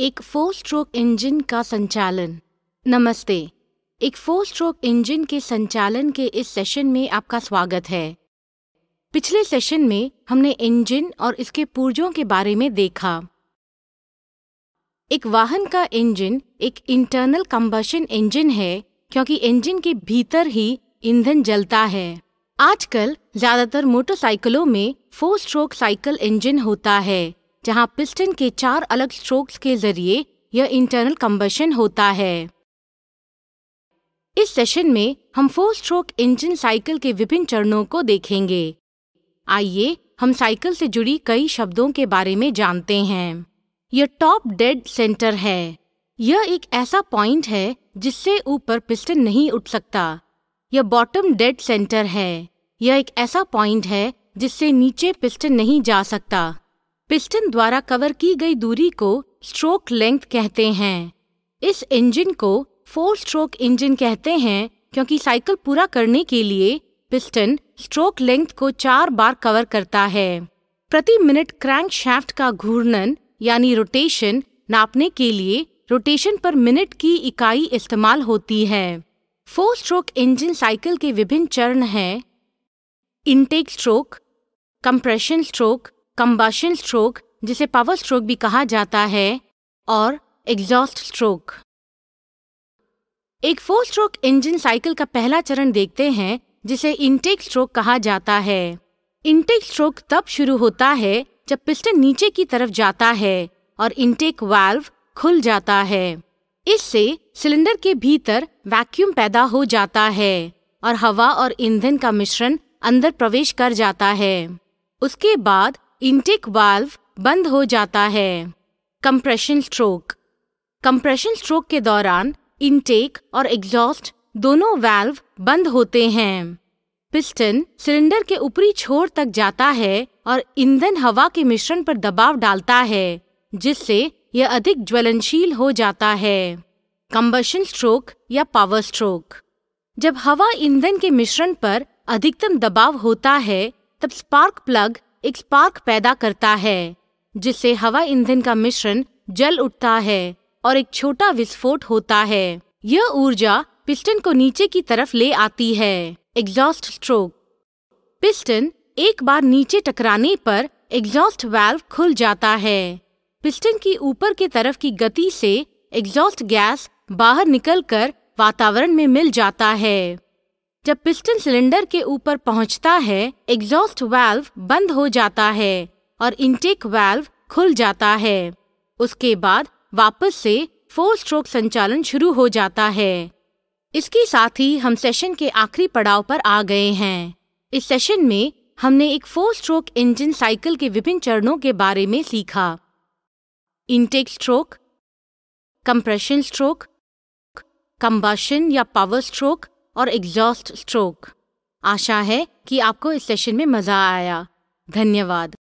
एक four stroke engine का संचालन नमस्ते एक फोर स्ट्रोक इंजन के संचालन के इस सेशन में आपका स्वागत है पिछले सेशन में हमने इंजन और इसके पूर्जों के बारे में देखा एक वाहन का इंजन एक इंटरनल कंबशन इंजन है क्योंकि इंजन के भीतर ही ईंधन जलता है आजकल ज्यादातर मोटरसाइकिलों में फोर स्ट्रोक साइकिल इंजन होता है जहां पिस्टन के चार अलग स्ट्रोक्स के जरिए यह इंटरनल कम्बशन होता है इस सेशन में हम फोर स्ट्रोक इंजन साइकिल के विभिन्न चरणों को देखेंगे आइए हम साइकिल से जुड़ी कई शब्दों के बारे में जानते हैं यह टॉप डेड सेंटर है यह एक ऐसा पॉइंट है जिससे ऊपर पिस्टन नहीं उठ सकता यह बॉटम डेड सेंटर है यह एक ऐसा पॉइंट है जिससे नीचे पिस्टन नहीं जा सकता पिस्टन द्वारा कवर की गई दूरी को स्ट्रोक लेंथ कहते हैं इस इंजन को फोर स्ट्रोक इंजन कहते हैं क्योंकि साइकिल पूरा करने के लिए पिस्टन स्ट्रोक लेंथ को चार बार कवर करता है प्रति मिनट क्रैंक शाफ्ट का घूर्णन यानी रोटेशन नापने के लिए रोटेशन पर मिनट की इकाई इस्तेमाल होती है फोर स्ट्रोक इंजन साइकिल के विभिन्न चरण हैं intake stroke compression stroke combustion stroke जिसे पावर स्ट्रोक भी कहा जाता है और एग्जॉस्ट स्ट्रोक एक फोर स्ट्रोक इंजन साइकिल का पहला चरण देखते हैं जिसे इनटेक स्ट्रोक कहा जाता है इनटेक स्ट्रोक तब शुरू होता है जब पिस्टन नीचे की तरफ जाता है और इनटेक वाल्व खुल जाता है इससे सिलेंडर के भीतर वैक्यूम पैदा हो जाता है और हवा और ईंधन का मिश्रण अंदर प्रवेश कर जाता है उसके बाद इंटेक वाल्व बंद हो जाता है कंप्रेशन स्ट्रोक कंप्रेशन स्ट्रोक के दौरान इंटेक और एग्जॉस्ट दोनों वाल्व बंद होते हैं पिस्टन सिलेंडर के ऊपरी छोर तक जाता है और ईंधन हवा के मिश्रण पर दबाव डालता है जिससे यह अधिक ज्वलनशील हो जाता है कंबशन स्ट्रोक या पावर स्ट्रोक जब हवा ईंधन के मिश्रण पर अधिकतम दबाव होता है तब स्पार्क प्लग एक स्पार्क पैदा करता है जिससे हवा ईंधन का मिश्रण जल उठता है और एक छोटा विस्फोट होता है यह ऊर्जा पिस्टन को नीचे की तरफ ले आती है एग्जॉस्ट स्ट्रोक पिस्टन एक बार नीचे टकराने पर एग्जॉस्ट वाल्व खुल जाता है पिस्टन की ऊपर के तरफ की गति से एग्जॉस्ट गैस बाहर निकलकर वातावरण में मिल जाता है जब पिस्टन सिलेंडर के ऊपर पहुंचता है एग्जॉस्ट वाल्व बंद हो जाता है और इनटेक वाल्व खुल जाता है उसके बाद वापस से फोर स्ट्रोक संचालन शुरू हो जाता है इसके साथ ही हम सेशन के आखिरी पड़ाव पर आ गए हैं इस सेशन में हमने एक फोर स्ट्रोक इंजन साइकिल के विभिन्न चरणों के बारे में सीखा intake stroke compression stroke combustion या पावर स्ट्रोक और एग्जॉस्ट स्ट्रोक आशा है कि आपको इस सेशन में मज़ा आया धन्यवाद